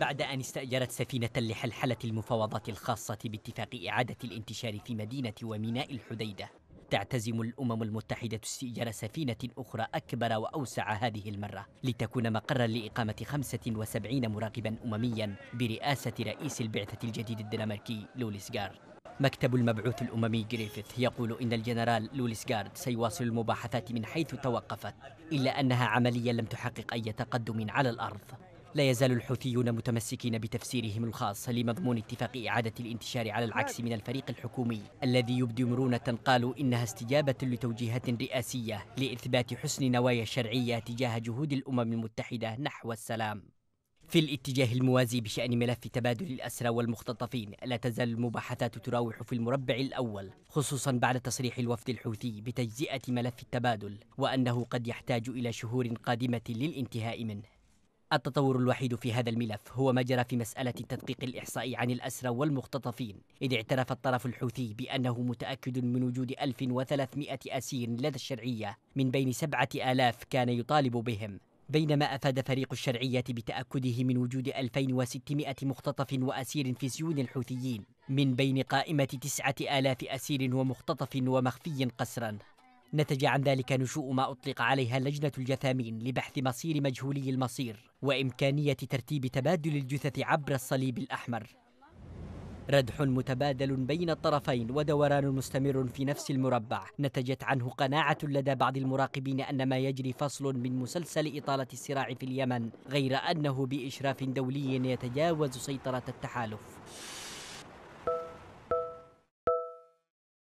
بعد أن استأجرت سفينة لحلحلة المفاوضات الخاصة باتفاق إعادة الانتشار في مدينة وميناء الحديدة تعتزم الأمم المتحدة استئجار سفينة أخرى أكبر وأوسع هذه المرة لتكون مقرا لإقامة 75 مراقبا أمميا برئاسة رئيس البعثة الجديد الدنماركي لوليس جارد مكتب المبعوث الأممي جريفيث يقول إن الجنرال لوليس جارد سيواصل المباحثات من حيث توقفت إلا أنها عمليا لم تحقق أي تقدم على الأرض لا يزال الحوثيون متمسكين بتفسيرهم الخاص لمضمون اتفاق إعادة الانتشار على العكس من الفريق الحكومي الذي يبدي مرونة قالوا إنها استجابة لتوجيهات رئاسية لإثبات حسن نوايا الشرعية تجاه جهود الأمم المتحدة نحو السلام في الاتجاه الموازي بشأن ملف تبادل الأسرى والمختطفين لا تزال المباحثات تراوح في المربع الأول خصوصا بعد تصريح الوفد الحوثي بتجزئة ملف التبادل وأنه قد يحتاج إلى شهور قادمة للانتهاء منه التطور الوحيد في هذا الملف هو ما جرى في مسألة التدقيق الإحصائي عن الأسرى والمختطفين إذ اعترف الطرف الحوثي بأنه متأكد من وجود 1300 أسير لدى الشرعية من بين 7000 كان يطالب بهم بينما أفاد فريق الشرعية بتأكده من وجود 2600 مختطف وأسير في سيون الحوثيين من بين قائمة 9000 أسير ومختطف ومخفي قسرا نتج عن ذلك نشوء ما أطلق عليها لجنة الجثامين لبحث مصير مجهولي المصير وإمكانية ترتيب تبادل الجثث عبر الصليب الأحمر ردح متبادل بين الطرفين ودوران مستمر في نفس المربع نتجت عنه قناعة لدى بعض المراقبين أن ما يجري فصل من مسلسل إطالة الصراع في اليمن غير أنه بإشراف دولي يتجاوز سيطرة التحالف